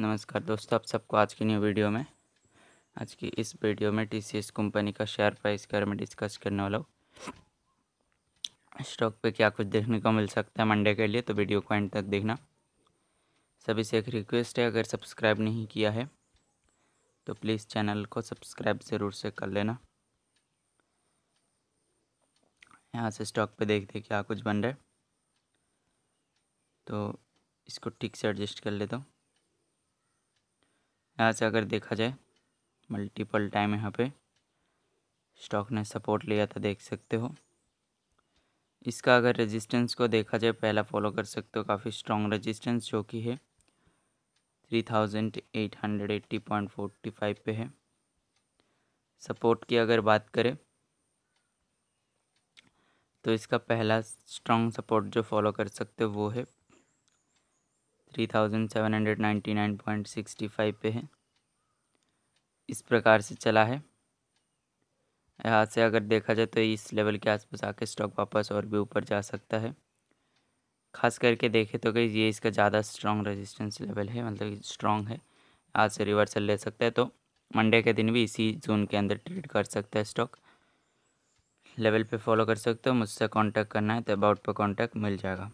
नमस्कार दोस्तों आप सबको आज की न्यू वीडियो में आज की इस वीडियो में टीसीएस कंपनी का शेयर प्राइस के बारे में डिस्कस करने वाला हूँ स्टॉक पे क्या कुछ देखने को मिल सकता है मंडे के लिए तो वीडियो को एंड तक देखना सभी से एक रिक्वेस्ट है अगर सब्सक्राइब नहीं किया है तो प्लीज़ चैनल को सब्सक्राइब ज़रूर से कर लेना यहाँ से स्टॉक पर देखते क्या कुछ बन रहा है तो इसको ठीक से एडजस्ट कर लेता हूँ यहाँ से अगर देखा जाए मल्टीपल टाइम यहाँ पे स्टॉक ने सपोर्ट लिया था देख सकते हो इसका अगर रेजिस्टेंस को देखा जाए पहला फॉलो कर सकते हो काफ़ी स्ट्रॉन्ग रेजिस्टेंस जो कि है three thousand eight hundred eighty point forty five पे है सपोर्ट की अगर बात करें तो इसका पहला स्ट्रॉन्ग सपोर्ट जो फॉलो कर सकते हो वो है three thousand seven hundred ninety nine point sixty five पे है इस प्रकार से चला है यहाँ से अगर देखा जाए तो इस लेवल के आसपास आके स्टॉक वापस और भी ऊपर जा सकता है खास करके देखें तो कि ये इसका ज़्यादा स्ट्रॉन्ग रेजिस्टेंस लेवल है मतलब स्ट्रॉन्ग है आज से रिवर्सल ले सकता है तो मंडे के दिन भी इसी जोन के अंदर ट्रेड कर सकता है स्टॉक लेवल पे फॉलो कर सकते हो मुझसे कांटेक्ट करना है तो अबाउट पे कांटेक्ट मिल जाएगा